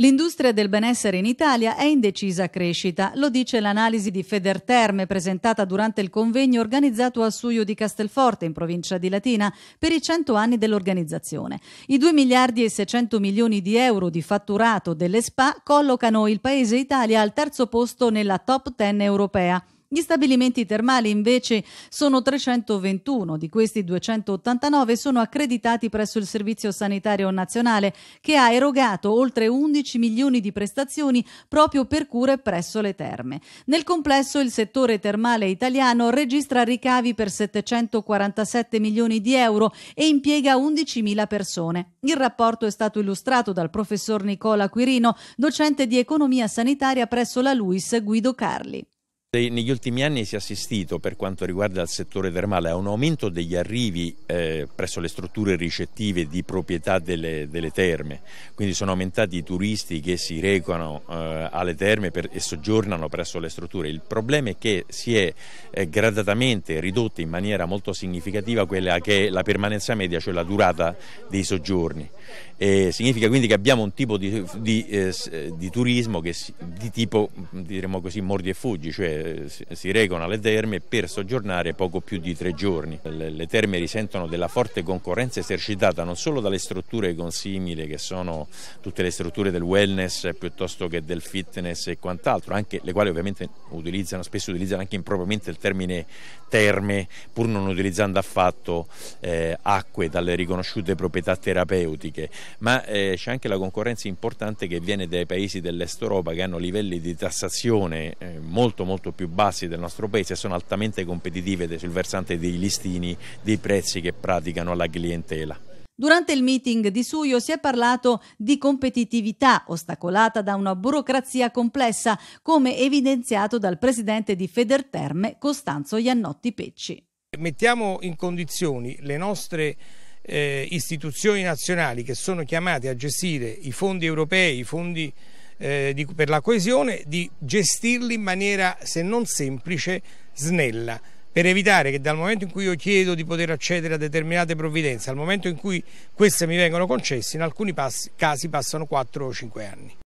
L'industria del benessere in Italia è in decisa crescita, lo dice l'analisi di Federterme presentata durante il convegno organizzato a Suio di Castelforte, in provincia di Latina, per i 100 anni dell'organizzazione. I 2 miliardi e 600 milioni di euro di fatturato delle SPA collocano il Paese Italia al terzo posto nella top 10 europea. Gli stabilimenti termali invece sono 321, di questi 289 sono accreditati presso il Servizio Sanitario Nazionale che ha erogato oltre 11 milioni di prestazioni proprio per cure presso le terme. Nel complesso il settore termale italiano registra ricavi per 747 milioni di euro e impiega 11 mila persone. Il rapporto è stato illustrato dal professor Nicola Quirino, docente di economia sanitaria presso la LUIS Guido Carli. Negli ultimi anni si è assistito per quanto riguarda il settore termale a un aumento degli arrivi eh, presso le strutture ricettive di proprietà delle, delle, terme, quindi sono aumentati i turisti che si recano eh, alle terme per, e soggiornano presso le strutture. Il problema è che si è eh, gradatamente ridotta in maniera molto significativa quella che è la permanenza media, cioè la durata dei soggiorni. E significa quindi che abbiamo un tipo di, di, eh, di turismo che, di tipo, diremmo così, mordi e fuggi, cioè si recano alle terme per soggiornare poco più di tre giorni. Le, le terme risentono della forte concorrenza esercitata non solo dalle strutture consimili che sono tutte le strutture del wellness piuttosto che del fitness e quant'altro, anche le quali ovviamente utilizzano, spesso utilizzano anche impropriamente il termine terme pur non utilizzando affatto eh, acque dalle riconosciute proprietà terapeutiche, ma eh, c'è anche la concorrenza importante che viene dai paesi dell'est Europa che hanno livelli di tassazione eh, molto molto molto più bassi del nostro paese e sono altamente competitive sul versante dei listini dei prezzi che praticano la clientela. Durante il meeting di Suio si è parlato di competitività ostacolata da una burocrazia complessa, come evidenziato dal presidente di Federterme Costanzo Iannotti Pecci. Mettiamo in condizioni le nostre eh, istituzioni nazionali che sono chiamate a gestire i fondi europei, i fondi eh, di, per la coesione di gestirli in maniera se non semplice snella per evitare che dal momento in cui io chiedo di poter accedere a determinate provvidenze al momento in cui queste mi vengono concesse in alcuni passi, casi passano 4 o 5 anni.